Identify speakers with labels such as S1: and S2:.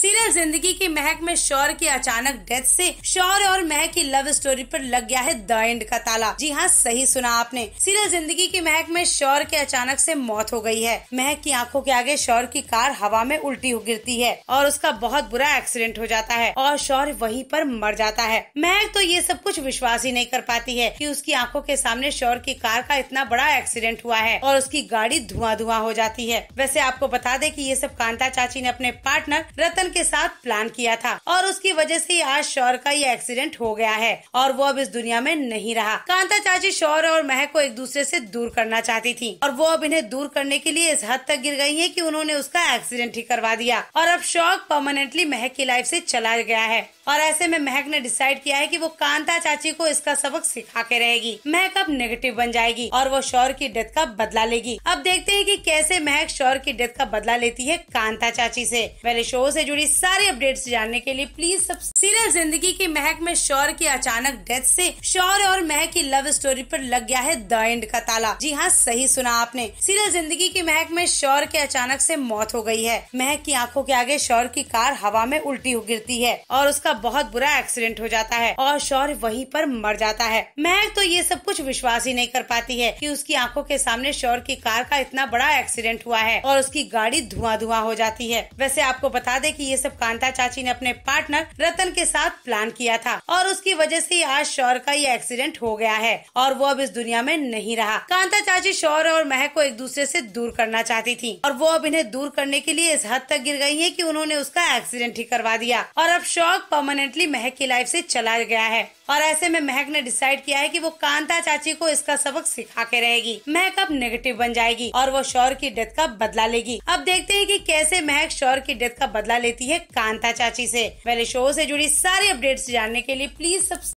S1: serial जिंदगी की महक में शौर की अचानक डेथ से शौर और महक की लव स्टोरी पर लग गया है द एंड का ताला जी हाँ सही सुना आपने सीरियल जिंदगी की महक में शौर के अचानक से मौत हो गई है महक की आंखों के आगे शौर की कार हवा में उल्टी हो गिरती है और उसका बहुत बुरा एक्सीडेंट हो जाता है और शौर वही पर मर जाता है महक तो ये सब कुछ विश्वास ही नहीं कर पाती है की उसकी आंखों के सामने शौर की कार का इतना बड़ा एक्सीडेंट हुआ है और उसकी गाड़ी धुआं धुआं हो जाती है वैसे आपको बता दे की ये सब कांता चाची ने अपने पार्टनर रतन गर्लफ्रेंड के साथ प्लान किया था और उसकी वजह से आज शौर का ये एक्सीडेंट हो गया है और वो अब इस दुनिया में नहीं रहा कांता चाची शौर और महक को एक दूसरे से दूर करना चाहती थी और वो अब इन्हें दूर करने के लिए इस हद तक गिर गई है कि उन्होंने उसका एक्सीडेंट ही करवा दिया और अब शौक परमानेंटली महक की लाइफ से चला गया है और ऐसे में महक ने डिसाइड किया है कि वो कांता चाची को इसका सबक सिखा के रहेगी महक अब नेगेटिव बन जाएगी और वो शौर की डेथ का बदला लेगी अब देखते हैं कि कैसे महक शौर की डेथ का बदला लेती है कांता चाची से पहले शो से जुड़ी सारी अपडेट्स जानने के लिए प्लीज सब सीरियल जिंदगी की महक में शौर की अचानक डेथ से शौर और महक की लव स्टोरी पर लग गया है द एंड का ताला जी हाँ सही सुना आपने सीरियल जिंदगी की महक में शौर के अचानक से मौत हो गई है महक की आंखों के आगे शौर की कार हवा में उल्टी हो गिरती है और उसका बहुत बुरा एक्सीडेंट हो जाता है और शौर्य वहीं पर मर जाता है महक तो ये सब कुछ विश्वास ही नहीं कर पाती है कि उसकी आंखों के सामने शौर्य की कार का इतना बड़ा एक्सीडेंट हुआ है और उसकी गाड़ी धुआं धुआं हो जाती है वैसे आपको बता दे की ये सब कांता चाची ने अपने पार्टनर रतन के साथ प्लान किया था और उसकी वजह से आज शौर का ये एक्सीडेंट हो गया है और वो अब इस दुनिया में नहीं रहा कांता चाची शौर और महक को एक दूसरे से दूर करना चाहती थी और वो अब इन्हें दूर करने के लिए इस हद तक गिर गई है की उन्होंने उसका एक्सीडेंट ही करवा दिया और अब शौक परमानेंटली महक की लाइफ से चला गया है और ऐसे में महक ने डिसाइड किया है कि वो कांता चाची को इसका सबक सिखा के रहेगी महक अब नेगेटिव बन जाएगी और वो शौर की डेथ का बदला लेगी अब देखते हैं कि कैसे महक शौर की डेथ का बदला लेती है कांता चाची से पहले शो से जुड़ी सारी अपडेट्स जानने के लिए प्लीज सब्सक्राइब